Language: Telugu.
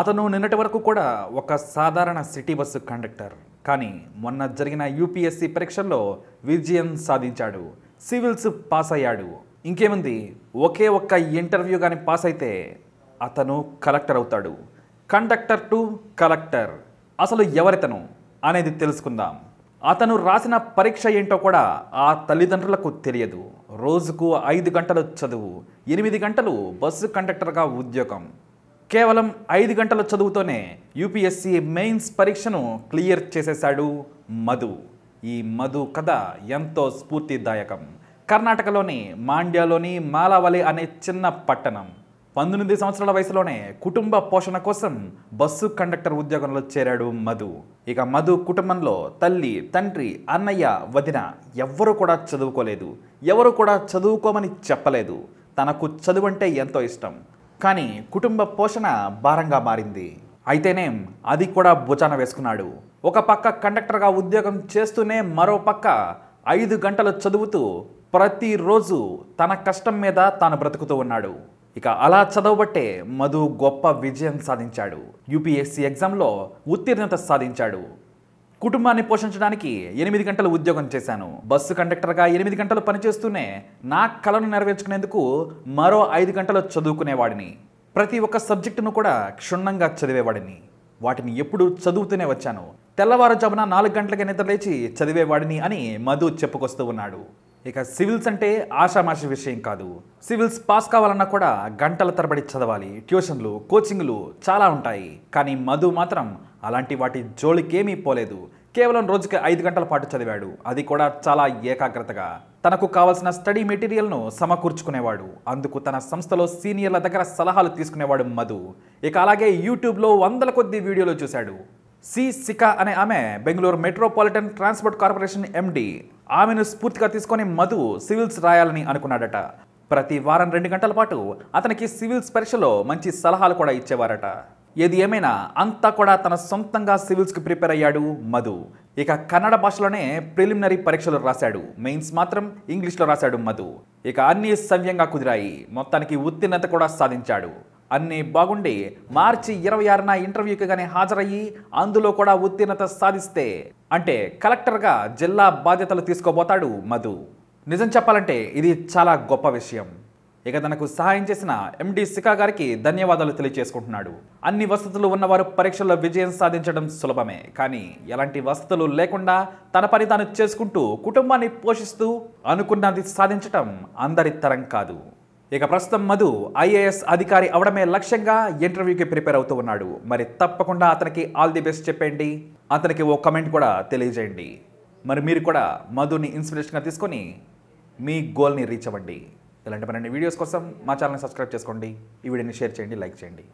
అతను నిన్నటి వరకు కూడా ఒక సాధారణ సిటీ బస్సు కండక్టర్ కానీ మొన్న జరిగిన యూపీఎస్సీ పరీక్షల్లో విజయం సాధించాడు సివిల్స్ పాస్ అయ్యాడు ఇంకేముంది ఒకే ఒక్క ఇంటర్వ్యూ కానీ పాస్ అయితే అతను కలెక్టర్ అవుతాడు కండక్టర్ టు కలెక్టర్ అసలు ఎవరితను అనేది తెలుసుకుందాం అతను రాసిన పరీక్ష ఏంటో కూడా ఆ తల్లిదండ్రులకు తెలియదు రోజుకు ఐదు గంటలు చదువు ఎనిమిది గంటలు బస్సు కండక్టర్గా ఉద్యోగం కేవలం ఐదు గంటల చదువుతోనే యూపీఎస్సీ మెయిన్స్ పరీక్షను క్లియర్ చేసేశాడు మధు ఈ మధు కథ ఎంతో స్ఫూర్తిదాయకం కర్ణాటకలోని మాండ్యాలోని మాలావలి అనే చిన్న పట్టణం పంతొమ్మిది సంవత్సరాల వయసులోనే కుటుంబ పోషణ కోసం బస్సు కండక్టర్ ఉద్యోగంలో చేరాడు మధు ఇక మధు కుటుంబంలో తల్లి తండ్రి అన్నయ్య వదిన ఎవ్వరూ కూడా చదువుకోలేదు ఎవరు కూడా చదువుకోమని చెప్పలేదు తనకు చదువంటే ఎంతో ఇష్టం కానీ కుటుంబ పోషణ భారంగా మారింది అయితేనేం అది కూడా భుజాన వేసుకున్నాడు ఒక పక్క కండక్టర్గా ఉద్యోగం చేస్తూనే మరో పక్క ఐదు గంటలు చదువుతూ ప్రతిరోజు తన కష్టం మీద తాను బ్రతుకుతూ ఉన్నాడు ఇక అలా చదవబట్టే మధు గొప్ప విజయం సాధించాడు యూపీఎస్సీ ఎగ్జామ్లో ఉత్తీర్ణత సాధించాడు కుటుంబాన్ని పోషించడానికి ఎనిమిది గంటలు ఉద్యోగం చేశాను బస్సు కండక్టర్గా ఎనిమిది గంటలు పనిచేస్తూనే నా కళను నెరవేర్చుకునేందుకు మరో ఐదు గంటలు చదువుకునేవాడిని ప్రతి ఒక్క సబ్జెక్టును కూడా క్షుణ్ణంగా చదివేవాడిని వాటిని ఎప్పుడు చదువుతూనే వచ్చాను తెల్లవారుజామున నాలుగు గంటలకి నిద్రలేచి చదివేవాడిని అని మధు చెప్పుకొస్తూ ఉన్నాడు ఇక సివిల్స్ అంటే ఆషామాషి విషయం కాదు సివిల్స్ పాస్ కావాలన్నా కూడా గంటల తరబడి చదవాలి ట్యూషన్లు కోచింగ్లు చాలా ఉంటాయి కానీ మధు మాత్రం అలాంటి వాటి జోలికేమీ పోలేదు కేవలం రోజుకి ఐదు గంటల పాటు చదివాడు అది కూడా చాలా ఏకాగ్రతగా తనకు కావాల్సిన స్టడీ మెటీరియల్ను సమకూర్చుకునేవాడు అందుకు తన సంస్థలో సీనియర్ల దగ్గర సలహాలు తీసుకునేవాడు మధు ఇక అలాగే యూట్యూబ్లో వందల కొద్ది వీడియోలు చూశాడు సి సికా అనే ఆమె Bengaluru metropolitan transport corporation MD ఆమెను స్ఫూర్తిగా తీసుకొని మధు సివిల్స్ రాయాలని అనుకున్నాడట ప్రతి వారం రెండు గంటల పాటు అతనికి సివిల్స్ పరీక్షలో మంచి సలహాలు కూడా ఇచ్చేవారట ఏది ఏమైనా అంతా కూడా తన సొంతంగా సివిల్స్కి ప్రిపేర్ అయ్యాడు మధు ఇక కన్నడ భాషలోనే ప్రిలిమినరీ పరీక్షలు రాశాడు మెయిన్స్ మాత్రం ఇంగ్లీష్లో రాశాడు మధు ఇక అన్నీ సవ్యంగా కుదిరాయి మొత్తానికి ఉత్తీర్ణత కూడా సాధించాడు అన్నీ బాగుండి మార్చి ఇరవై ఆరున ఇంటర్వ్యూకి గానీ హాజరయ్యి అందులో కూడా ఉత్తీర్ణత సాధిస్తే అంటే కలెక్టర్గా జిల్లా బాధ్యతలు తీసుకోబోతాడు మధు నిజం చెప్పాలంటే ఇది చాలా గొప్ప విషయం ఇక తనకు సహాయం చేసిన ఎండి శిఖా గారికి ధన్యవాదాలు తెలియజేసుకుంటున్నాడు అన్ని వసతులు ఉన్నవారు పరీక్షల్లో విజయం సాధించడం సులభమే కానీ ఎలాంటి వసతులు లేకుండా తన పని తాను చేసుకుంటూ కుటుంబాన్ని పోషిస్తూ అనుకున్నది సాధించటం అందరి తరం కాదు ఇక ప్రస్తుతం మధు ఐఏఎస్ అధికారి అవడమే లక్ష్యంగా ఇంటర్వ్యూకి ప్రిపేర్ అవుతూ ఉన్నాడు మరి తప్పకుండా అతనికి ఆల్ ది బెస్ట్ చెప్పండి అతనికి ఓ కమెంట్ కూడా తెలియజేయండి మరి మీరు కూడా మధుని ఇన్స్పిరేషన్గా తీసుకొని మీ గోల్ని రీచ్ అవ్వండి ఇలాంటి మరిన్ని వీడియోస్ కోసం మా ఛానల్ని సబ్స్క్రైబ్ చేసుకోండి ఈ వీడియోని షేర్ చేయండి లైక్ చేయండి